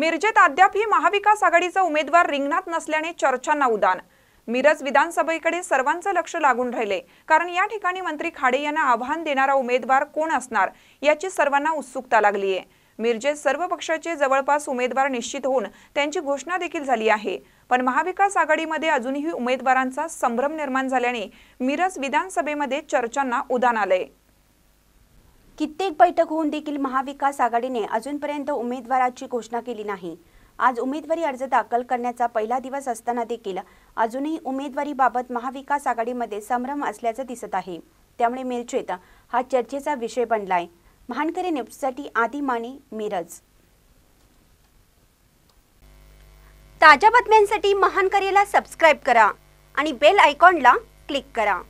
मिरजेत ही महाविकास आघाडीचा उमेदवार रिंगणात नसल्याने चर्चांना उदान मिरज विधानसभेकडे सर्वांचं लक्ष लागून राहिले कारण या ठिकाणी मंत्री खाडे यांना आव्हान देणारा उमेदवार कोण असणार याची सर्वांना उत्सुकता लागली आहे मिरजेत सर्व पक्षाचे जवळपास उमेदवार निश्चित होऊन त्यांची घोषणा देखील झाली आहे पण महाविकास आघाडीमध्ये अजूनही उमेदवारांचा संभ्रम निर्माण झाल्याने मिरज विधानसभेमध्ये चर्चांना उदान आलंय कित्येक बैठक होऊन देखील महाविकास आघाडीने अजूनपर्यंत उमेदवाराची घोषणा केली नाही आज उमेदवारी अर्ज दाखल करण्याचा पहिला दिवस असताना देखील अजूनही उमेदवारीबाबत महाविकास आघाडीमध्ये संभ्रम असल्याचं दिसत आहे त्यामुळे मेलचेत हा चर्चेचा विषय बनलाय महानकरी न्यूजसाठी आदी माने मिरज ताज्या बातम्यांसाठी महानकरीला सबस्क्राईब करा आणि बेल आयकॉनला क्लिक करा